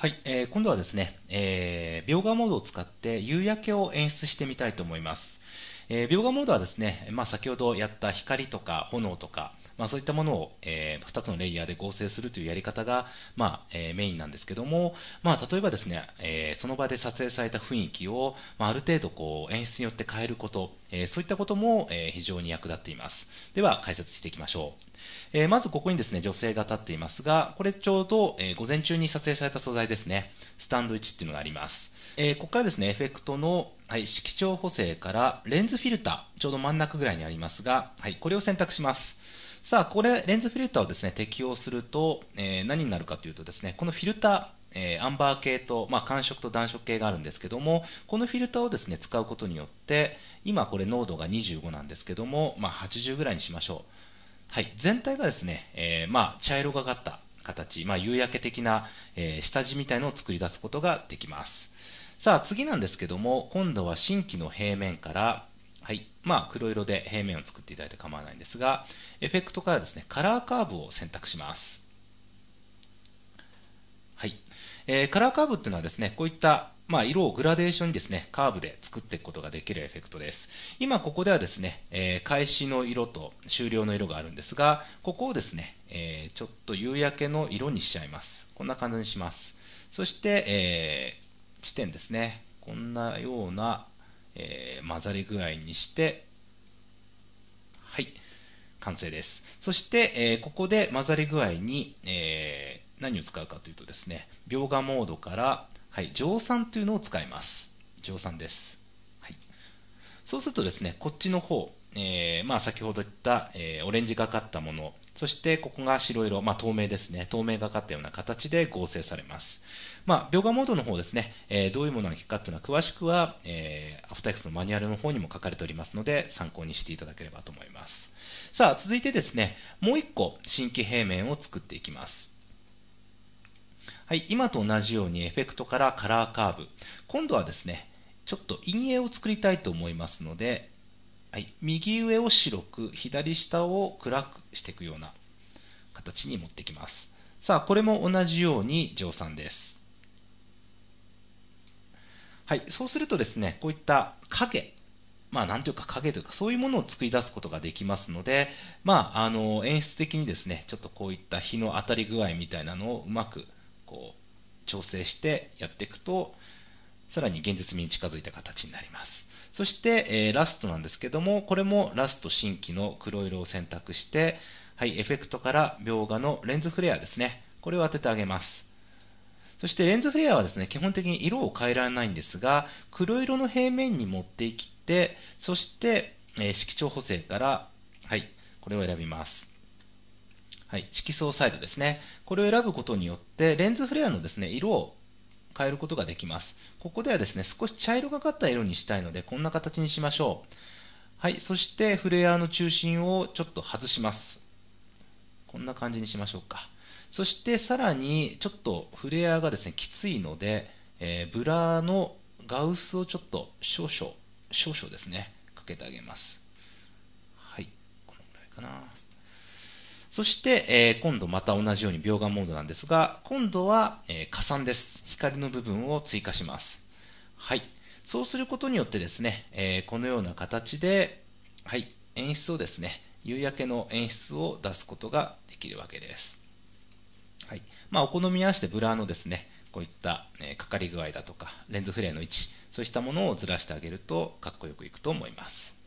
はい、えー、今度はですね、えー、描画モードを使って夕焼けを演出してみたいと思います。えー、描画モードはですね、まあ、先ほどやった光とか炎とか、まあ、そういったものを、えー、2つのレイヤーで合成するというやり方が、まあえー、メインなんですけども、まあ、例えばですね、えー、その場で撮影された雰囲気を、まあ、ある程度こう演出によって変えること、えー、そういったことも、えー、非常に役立っています。では解説していきましょう。えー、まずここにですね、女性が立っていますが、これちょうど、えー、午前中に撮影された素材ですね、スタンド1っていうのがあります。えー、ここからですね、エフェクトの、はい、色調補正からレンズフィルター、ちょうど真ん中ぐらいにありますが、はい、これを選択します。さあ、これ、レンズフィルターをですね、適用すると、えー、何になるかというとですね、このフィルター、えー、アンバー系と、まあ、寒色と暖色系があるんですけども、このフィルターをですね、使うことによって、今これ濃度が25なんですけども、まあ、80ぐらいにしましょう。はい、全体がですね、えー、まあ、茶色がかった形、まあ、夕焼け的な、えー、下地みたいのを作り出すことができます。さあ次なんですけども、今度は新規の平面から、はい、まあ黒色で平面を作っていただいて構わないんですが、エフェクトからですね、カラーカーブを選択します。はい。えー、カラーカーブっていうのはですね、こういったまあ、色をグラデーションにですね、カーブで作っていくことができるエフェクトです。今ここではですね、えー、開始の色と終了の色があるんですが、ここをですね、えー、ちょっと夕焼けの色にしちゃいます。こんな感じにします。そして、えー、地点ですね。こんなような、えー、混ざり具合にして、はい、完成です。そして、えー、ここで混ざり具合に、えー、何を使うかというとですね、描画モードから、はい、乗算というのを使います。乗算です。はい、そうするとですね、こっちの方、えー、まあ先ほど言った、えー、オレンジがかったもの、そしてここが白色、まあ透明ですね。透明がかったような形で合成されます。まあ、描画モードの方ですね、えー、どういうものが効くかっていうのは詳しくは、えー、アフタースのマニュアルの方にも書かれておりますので、参考にしていただければと思います。さあ、続いてですね、もう一個新規平面を作っていきます。はい、今と同じようにエフェクトからカラーカーブ。今度はですね、ちょっと陰影を作りたいと思いますので、はい、右上を白く左下を暗くしていくような形に持ってきますさあこれも同じように乗算ですはいそうするとですねこういった影まあなんというか影というかそういうものを作り出すことができますのでまああの演出的にですねちょっとこういった日の当たり具合みたいなのをうまくこう調整してやっていくとさらに現実味に近づいた形になりますそして、えー、ラストなんですけども、これもラスト新規の黒色を選択して、はい、エフェクトから描画のレンズフレアですね。これを当ててあげます。そしてレンズフレアはですね、基本的に色を変えられないんですが、黒色の平面に持っていきて、そして、えー、色調補正から、はい、これを選びます。はい、色相サイドですね。これを選ぶことによって、レンズフレアのですね、色を変えることができます。ここではですね、少し茶色がかった色にしたいので、こんな形にしましょう。はい、そしてフレアの中心をちょっと外します。こんな感じにしましょうか。そしてさらにちょっとフレアがですね、きついので、えー、ブラーのガウスをちょっと少々、少々ですね、かけてあげます。そして、えー、今度また同じように描画モードなんですが、今度は、えー、加算です。光の部分を追加します。はい。そうすることによってですね、えー、このような形で、はい、演出をですね、夕焼けの演出を出すことができるわけです。はい。まあ、お好みに合わせてブラーのですね、こういった、えかかり具合だとか、レンズフレアの位置、そうしたものをずらしてあげるとかっこよくいくと思います。